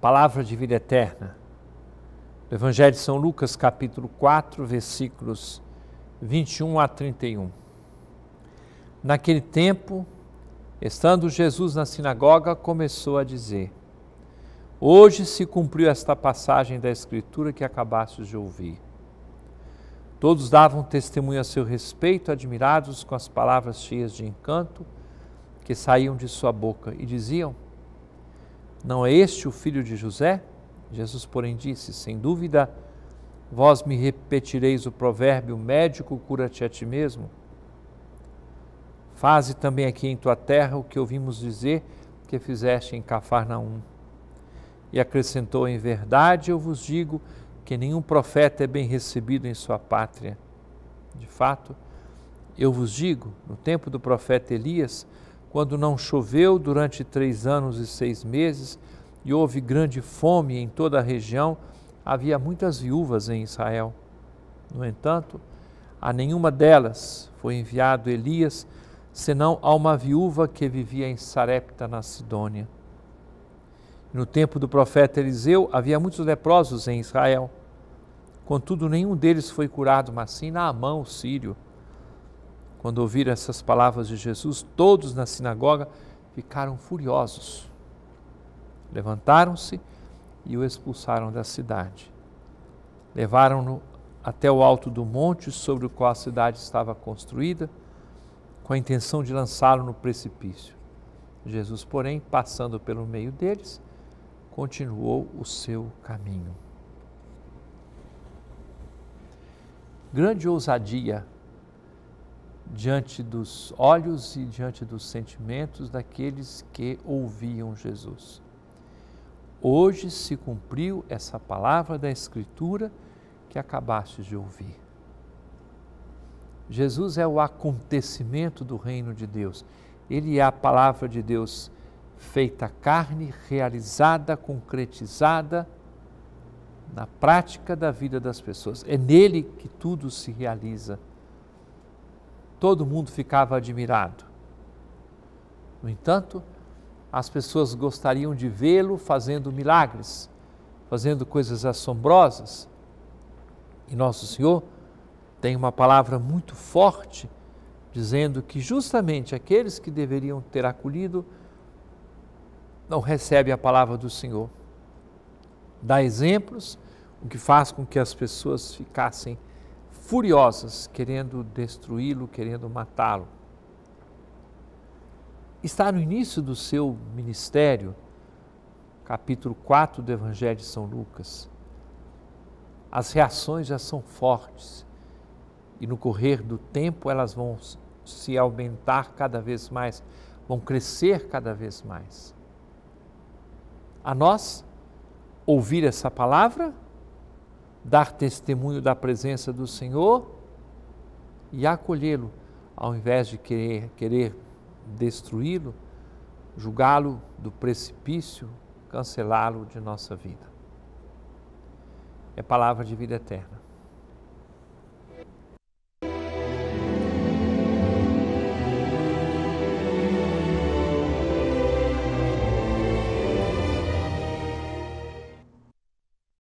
palavra de vida eterna. Do Evangelho de São Lucas, capítulo 4, versículos 21 a 31. Naquele tempo, estando Jesus na sinagoga, começou a dizer: Hoje se cumpriu esta passagem da Escritura que acabastes de ouvir. Todos davam testemunho a seu respeito, admirados com as palavras cheias de encanto que saíam de sua boca, e diziam: não é este o filho de José? Jesus, porém, disse: Sem dúvida, vós me repetireis o provérbio: médico, cura-te a ti mesmo. Faze também aqui em tua terra o que ouvimos dizer que fizeste em Cafarnaum. E acrescentou: Em verdade eu vos digo que nenhum profeta é bem recebido em sua pátria. De fato, eu vos digo: no tempo do profeta Elias, quando não choveu durante três anos e seis meses, e houve grande fome em toda a região, havia muitas viúvas em Israel. No entanto, a nenhuma delas foi enviado Elias, senão a uma viúva que vivia em Sarepta, na Sidônia. No tempo do profeta Eliseu, havia muitos leprosos em Israel. Contudo, nenhum deles foi curado, mas sim Naamã, o sírio quando ouviram essas palavras de Jesus, todos na sinagoga ficaram furiosos. Levantaram-se e o expulsaram da cidade. Levaram-no até o alto do monte sobre o qual a cidade estava construída, com a intenção de lançá-lo no precipício. Jesus, porém, passando pelo meio deles, continuou o seu caminho. Grande ousadia diante dos olhos e diante dos sentimentos daqueles que ouviam Jesus. Hoje se cumpriu essa palavra da Escritura que acabaste de ouvir. Jesus é o acontecimento do reino de Deus. Ele é a palavra de Deus feita carne, realizada, concretizada na prática da vida das pessoas. É nele que tudo se realiza todo mundo ficava admirado. No entanto, as pessoas gostariam de vê-lo fazendo milagres, fazendo coisas assombrosas. E Nosso Senhor tem uma palavra muito forte dizendo que justamente aqueles que deveriam ter acolhido não recebem a palavra do Senhor. Dá exemplos, o que faz com que as pessoas ficassem furiosas, querendo destruí-lo, querendo matá-lo. Está no início do seu ministério, capítulo 4 do Evangelho de São Lucas. As reações já são fortes e no correr do tempo elas vão se aumentar cada vez mais, vão crescer cada vez mais. A nós ouvir essa palavra dar testemunho da presença do Senhor e acolhê-lo, ao invés de querer, querer destruí-lo, julgá-lo do precipício, cancelá-lo de nossa vida. É palavra de vida eterna.